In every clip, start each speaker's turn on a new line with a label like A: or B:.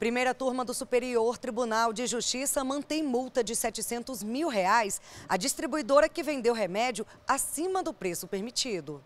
A: Primeira turma do Superior Tribunal de Justiça mantém multa de 700 mil reais à distribuidora que vendeu remédio acima do preço permitido.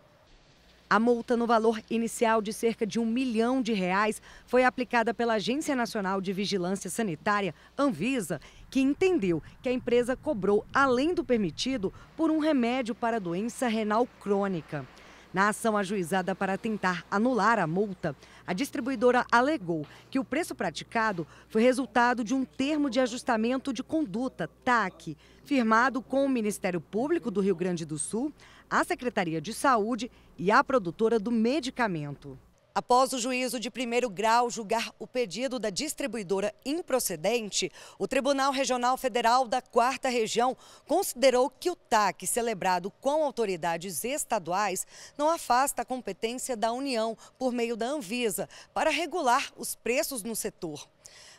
A: A multa no valor inicial de cerca de um milhão de reais foi aplicada pela Agência Nacional de Vigilância Sanitária, Anvisa, que entendeu que a empresa cobrou além do permitido por um remédio para doença renal crônica. Na ação ajuizada para tentar anular a multa, a distribuidora alegou que o preço praticado foi resultado de um termo de ajustamento de conduta, TAC, firmado com o Ministério Público do Rio Grande do Sul, a Secretaria de Saúde e a produtora do medicamento. Após o juízo de primeiro grau julgar o pedido da distribuidora improcedente, o Tribunal Regional Federal da Quarta Região considerou que o TAC celebrado com autoridades estaduais não afasta a competência da União por meio da Anvisa para regular os preços no setor.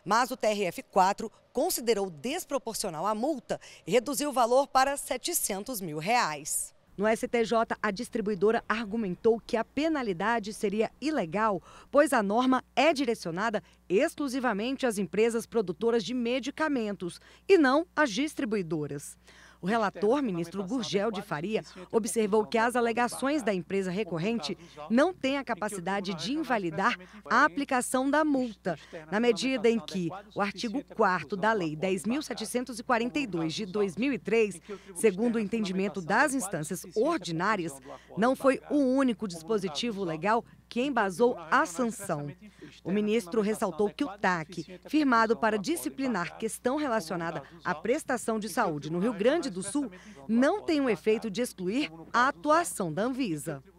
A: Mas o TRF4 considerou desproporcional a multa e reduziu o valor para R$ 700 mil. Reais. No STJ, a distribuidora argumentou que a penalidade seria ilegal, pois a norma é direcionada exclusivamente às empresas produtoras de medicamentos e não às distribuidoras. O relator, ministro Gurgel de Faria, observou que as alegações da empresa recorrente não têm a capacidade de invalidar a aplicação da multa, na medida em que o artigo 4 da Lei 10.742 de 2003, segundo o entendimento das instâncias ordinárias, não foi o único dispositivo legal que embasou a sanção. O ministro ressaltou que o TAC, é firmado então, para disciplinar questão relacionada à prestação de saúde no Rio Grande do Sul, não tem o efeito de excluir a atuação da Anvisa.